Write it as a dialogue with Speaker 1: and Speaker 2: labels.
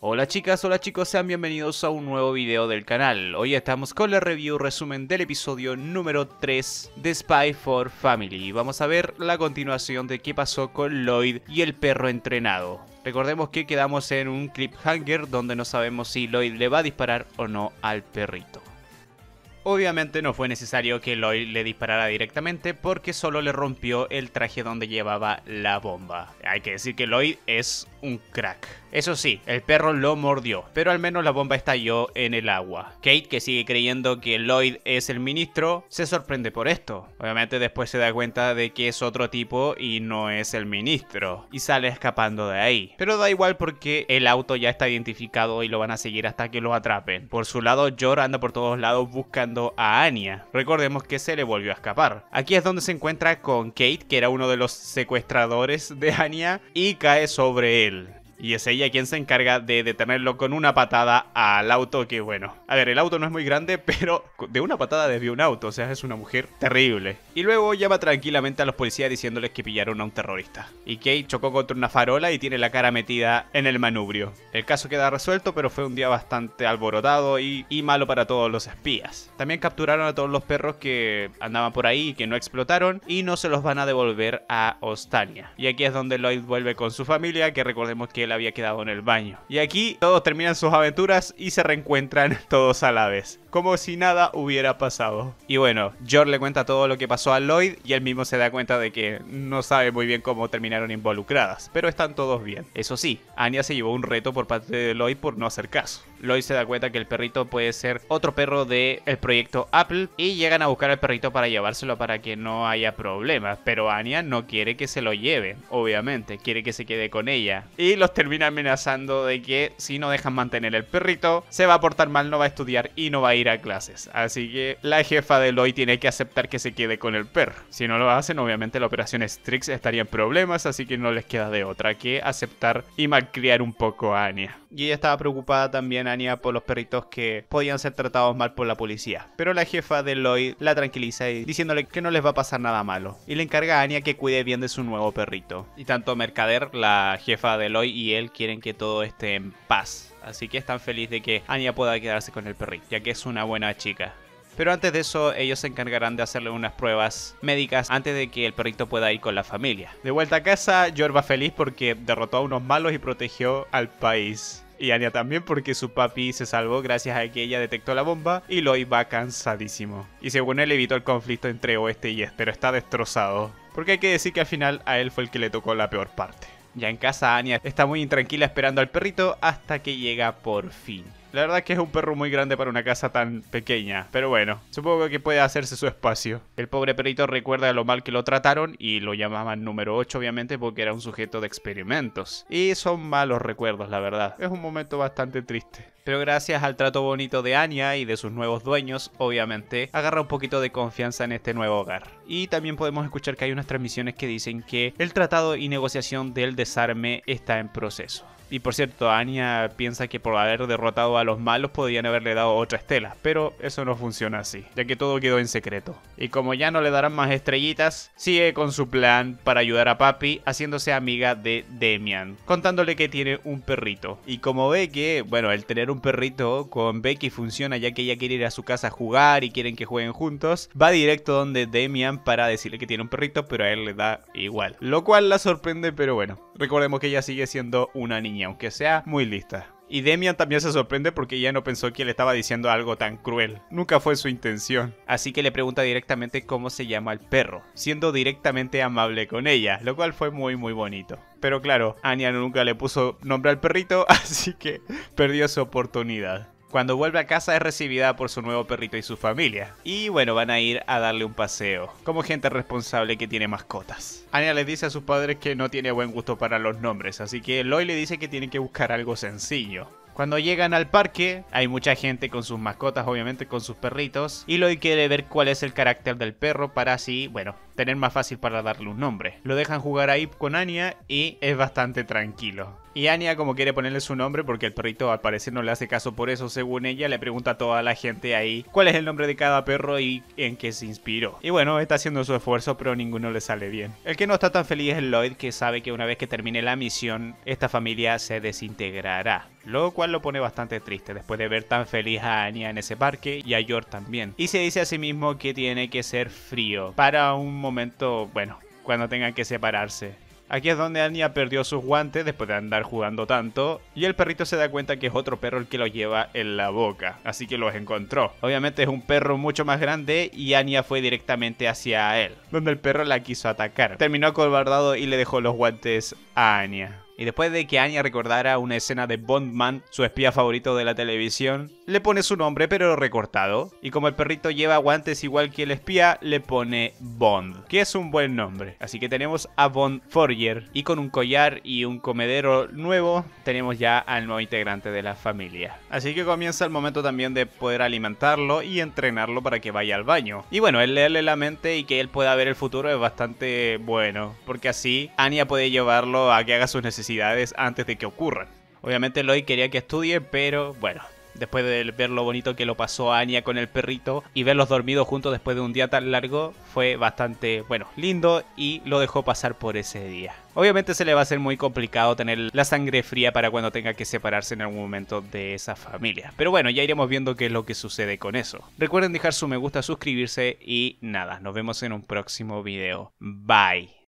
Speaker 1: Hola chicas, hola chicos, sean bienvenidos a un nuevo video del canal. Hoy estamos con la review resumen del episodio número 3 de Spy for Family. Vamos a ver la continuación de qué pasó con Lloyd y el perro entrenado. Recordemos que quedamos en un cliffhanger donde no sabemos si Lloyd le va a disparar o no al perrito. Obviamente no fue necesario que Lloyd le disparara directamente porque solo le rompió el traje donde llevaba la bomba. Hay que decir que Lloyd es un crack. Eso sí, el perro lo mordió, pero al menos la bomba estalló en el agua. Kate, que sigue creyendo que Lloyd es el ministro, se sorprende por esto. Obviamente después se da cuenta de que es otro tipo y no es el ministro, y sale escapando de ahí. Pero da igual porque el auto ya está identificado y lo van a seguir hasta que lo atrapen. Por su lado, Jor anda por todos lados buscando a Anya. Recordemos que se le volvió a escapar. Aquí es donde se encuentra con Kate, que era uno de los secuestradores de Anya, y cae sobre él. Y es ella quien se encarga de detenerlo con una patada al auto que, bueno, a ver, el auto no es muy grande, pero de una patada desvió un auto, o sea, es una mujer terrible. Y luego llama tranquilamente a los policías diciéndoles que pillaron a un terrorista. Y Kate chocó contra una farola y tiene la cara metida en el manubrio. El caso queda resuelto, pero fue un día bastante alborotado y, y malo para todos los espías. También capturaron a todos los perros que andaban por ahí y que no explotaron y no se los van a devolver a Ostania. Y aquí es donde Lloyd vuelve con su familia, que recordemos que había quedado en el baño. Y aquí todos terminan sus aventuras y se reencuentran todos a la vez, como si nada hubiera pasado. Y bueno, George le cuenta todo lo que pasó a Lloyd y él mismo se da cuenta de que no sabe muy bien cómo terminaron involucradas, pero están todos bien. Eso sí, Anya se llevó un reto por parte de Lloyd por no hacer caso. Lloyd se da cuenta que el perrito puede ser otro perro del el proyecto Apple y llegan a buscar al perrito para llevárselo para que no haya problemas. Pero Anya no quiere que se lo lleve, obviamente, quiere que se quede con ella. Y los termina amenazando de que si no dejan mantener el perrito, se va a portar mal, no va a estudiar y no va a ir a clases. Así que la jefa de Lloyd tiene que aceptar que se quede con el perro. Si no lo hacen, obviamente la operación Strix estaría en problemas, así que no les queda de otra que aceptar y malcriar un poco a Anya. Y ella estaba preocupada también, Ania por los perritos que podían ser tratados mal por la policía. Pero la jefa de Lloyd la tranquiliza diciéndole que no les va a pasar nada malo. Y le encarga a Ania que cuide bien de su nuevo perrito. Y tanto Mercader, la jefa de Lloyd y él quieren que todo esté en paz. Así que están feliz de que Anya pueda quedarse con el perrito, ya que es una buena chica. Pero antes de eso, ellos se encargarán de hacerle unas pruebas médicas antes de que el perrito pueda ir con la familia. De vuelta a casa, George va feliz porque derrotó a unos malos y protegió al país. Y Anya también porque su papi se salvó gracias a que ella detectó la bomba y Lloyd va cansadísimo. Y según él evitó el conflicto entre oeste y este, pero está destrozado. Porque hay que decir que al final a él fue el que le tocó la peor parte. Ya en casa Anya está muy intranquila esperando al perrito hasta que llega por fin. La verdad que es un perro muy grande para una casa tan pequeña, pero bueno, supongo que puede hacerse su espacio. El pobre perrito recuerda lo mal que lo trataron y lo llamaban número 8 obviamente porque era un sujeto de experimentos. Y son malos recuerdos, la verdad. Es un momento bastante triste. Pero gracias al trato bonito de Anya y de sus nuevos dueños, obviamente, agarra un poquito de confianza en este nuevo hogar. Y también podemos escuchar que hay unas transmisiones que dicen que el tratado y negociación del desarme está en proceso. Y por cierto, Anya piensa que por haber derrotado a los malos podían haberle dado otra estela, pero eso no funciona así, ya que todo quedó en secreto. Y como ya no le darán más estrellitas, sigue con su plan para ayudar a Papi, haciéndose amiga de Demian, contándole que tiene un perrito. Y como ve que, bueno, el tener un un perrito con Becky funciona ya que ella quiere ir a su casa a jugar y quieren que jueguen juntos, va directo donde Demian para decirle que tiene un perrito, pero a él le da igual. Lo cual la sorprende, pero bueno, recordemos que ella sigue siendo una niña, aunque sea muy lista. Y Demian también se sorprende porque ella no pensó que le estaba diciendo algo tan cruel. Nunca fue su intención. Así que le pregunta directamente cómo se llama el perro, siendo directamente amable con ella, lo cual fue muy muy bonito. Pero claro, Anya nunca le puso nombre al perrito, así que perdió su oportunidad. Cuando vuelve a casa es recibida por su nuevo perrito y su familia. Y bueno, van a ir a darle un paseo, como gente responsable que tiene mascotas. Anya les dice a sus padres que no tiene buen gusto para los nombres, así que Loy le dice que tienen que buscar algo sencillo. Cuando llegan al parque, hay mucha gente con sus mascotas, obviamente con sus perritos, y Lloyd quiere ver cuál es el carácter del perro para así, bueno, tener más fácil para darle un nombre. Lo dejan jugar ahí con Anya y es bastante tranquilo. Y Anya como quiere ponerle su nombre porque el perrito al parecer no le hace caso por eso, según ella, le pregunta a toda la gente ahí cuál es el nombre de cada perro y en qué se inspiró. Y bueno, está haciendo su esfuerzo, pero ninguno le sale bien. El que no está tan feliz es Lloyd, que sabe que una vez que termine la misión, esta familia se desintegrará lo cual lo pone bastante triste después de ver tan feliz a Anya en ese parque y a George también. Y se dice a sí mismo que tiene que ser frío para un momento, bueno, cuando tengan que separarse. Aquí es donde Anya perdió sus guantes después de andar jugando tanto y el perrito se da cuenta que es otro perro el que los lleva en la boca, así que los encontró. Obviamente es un perro mucho más grande y Anya fue directamente hacia él, donde el perro la quiso atacar. Terminó colbardado y le dejó los guantes a Anya. Y después de que Anya recordara una escena de Bondman, su espía favorito de la televisión, le pone su nombre, pero recortado. Y como el perrito lleva guantes igual que el espía, le pone Bond, que es un buen nombre. Así que tenemos a Bond Forger. Y con un collar y un comedero nuevo, tenemos ya al nuevo integrante de la familia. Así que comienza el momento también de poder alimentarlo y entrenarlo para que vaya al baño. Y bueno, el leerle la mente y que él pueda ver el futuro es bastante bueno, porque así Anya puede llevarlo a que haga sus necesidades antes de que ocurran. Obviamente Lloyd quería que estudie, pero bueno, después de ver lo bonito que lo pasó Anya con el perrito y verlos dormidos juntos después de un día tan largo fue bastante, bueno, lindo y lo dejó pasar por ese día. Obviamente se le va a hacer muy complicado tener la sangre fría para cuando tenga que separarse en algún momento de esa familia. Pero bueno, ya iremos viendo qué es lo que sucede con eso. Recuerden dejar su me gusta, suscribirse y nada, nos vemos en un próximo video. Bye.